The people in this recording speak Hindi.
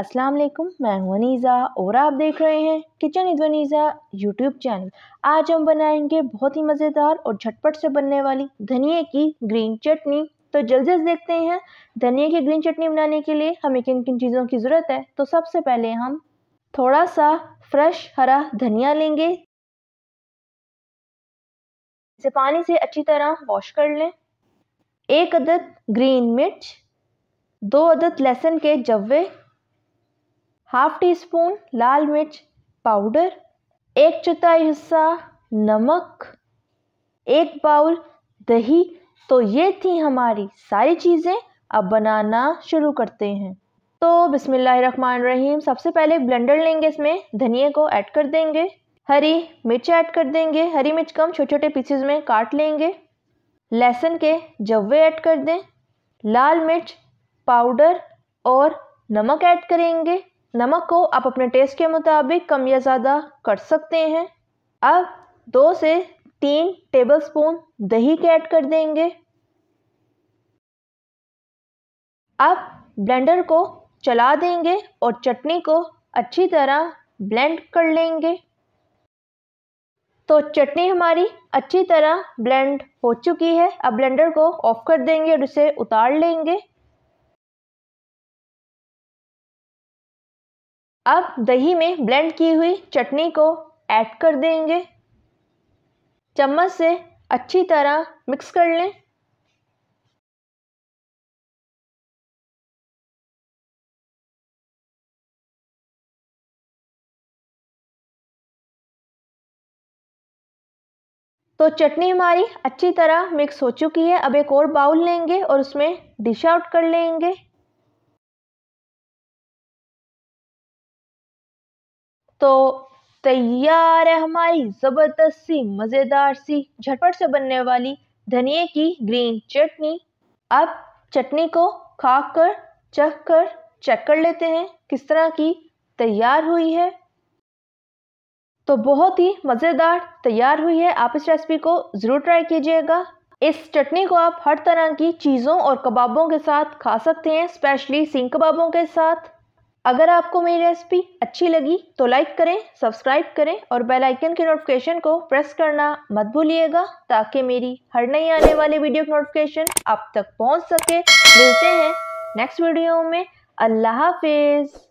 अस्सलाम वालेकुम मैं हूं अनीज़ा और आप देख रहे हैं किचन इज वनीज़ा यूट्यूब चैनल आज हम बनाएंगे बहुत ही मज़ेदार और झटपट से बनने वाली धनिए की ग्रीन चटनी तो जल्दी से देखते हैं धनिए की ग्रीन चटनी बनाने के लिए हमें किन किन चीज़ों की ज़रूरत है तो सबसे पहले हम थोड़ा सा फ्रेश हरा धनिया लेंगे इसे पानी से अच्छी तरह वॉश कर लें एक अदद ग्रीन मिर्च दो अदद लहसुन के जवे हाफ टी स्पून लाल मिर्च पाउडर एक चौथाई हिस्सा नमक एक बाउल दही तो ये थी हमारी सारी चीज़ें अब बनाना शुरू करते हैं तो बिसमीम सबसे पहले ब्लेंडर लेंगे इसमें धनिए को ऐड कर देंगे हरी मिर्च ऐड कर देंगे हरी मिर्च कम छोटे छोटे पीसेज में काट लेंगे लहसुन के जव्वे ऐड कर दें लाल मिर्च पाउडर और नमक ऐड करेंगे नमक को आप अपने टेस्ट के मुताबिक कम या ज़्यादा कर सकते हैं अब दो से तीन टेबलस्पून दही के ऐड कर देंगे अब ब्लेंडर को चला देंगे और चटनी को अच्छी तरह ब्लेंड कर लेंगे तो चटनी हमारी अच्छी तरह ब्लेंड हो चुकी है अब ब्लेंडर को ऑफ कर देंगे और उसे उतार लेंगे अब दही में ब्लेंड की हुई चटनी को ऐड कर देंगे चम्मच से अच्छी तरह मिक्स कर लें तो चटनी हमारी अच्छी तरह मिक्स हो चुकी है अब एक और बाउल लेंगे और उसमें डिश आउट कर लेंगे तो तैयार है हमारी ज़बरदस्त सी मज़ेदार सी झटपट से बनने वाली धनिए की ग्रीन चटनी अब चटनी को खा कर चख कर चेक कर लेते हैं किस तरह की तैयार हुई है तो बहुत ही मज़ेदार तैयार हुई है आप इस रेसिपी को ज़रूर ट्राई कीजिएगा इस चटनी को आप हर तरह की चीज़ों और कबाबों के साथ खा सकते हैं स्पेशली सिंह कबाबों के साथ अगर आपको मेरी रेसिपी अच्छी लगी तो लाइक करें सब्सक्राइब करें और बेल आइकन के नोटिफिकेशन को प्रेस करना मत भूलिएगा ताकि मेरी हर नई आने वाली वीडियो की नोटिफिकेशन आप तक पहुंच सके मिलते हैं नेक्स्ट वीडियो में अल्लाह हाफिज़